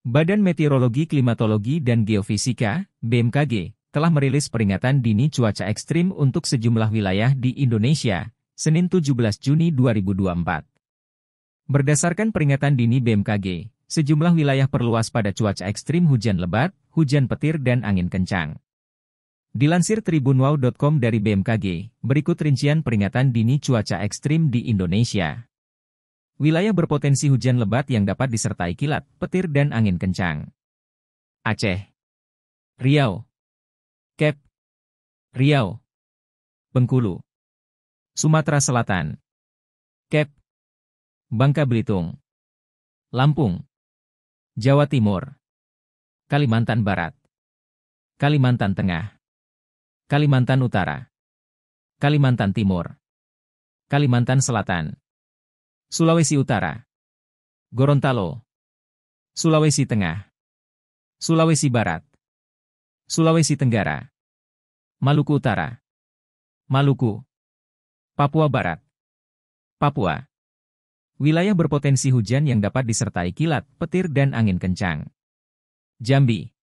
Badan Meteorologi Klimatologi dan Geofisika, BMKG, telah merilis peringatan dini cuaca ekstrim untuk sejumlah wilayah di Indonesia, Senin 17 Juni 2024. Berdasarkan peringatan dini BMKG, sejumlah wilayah perluas pada cuaca ekstrim hujan lebat, hujan petir dan angin kencang. Dilansir tribunwow.com dari BMKG, berikut rincian peringatan dini cuaca ekstrim di Indonesia wilayah berpotensi hujan lebat yang dapat disertai kilat, petir dan angin kencang. Aceh, Riau, Kep, Riau, Bengkulu, Sumatera Selatan, Kep, Bangka Belitung, Lampung, Jawa Timur, Kalimantan Barat, Kalimantan Tengah, Kalimantan Utara, Kalimantan Timur, Kalimantan Selatan, Sulawesi Utara Gorontalo Sulawesi Tengah Sulawesi Barat Sulawesi Tenggara Maluku Utara Maluku Papua Barat Papua Wilayah berpotensi hujan yang dapat disertai kilat, petir dan angin kencang. Jambi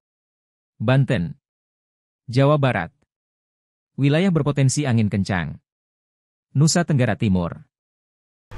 Banten Jawa Barat Wilayah berpotensi angin kencang. Nusa Tenggara Timur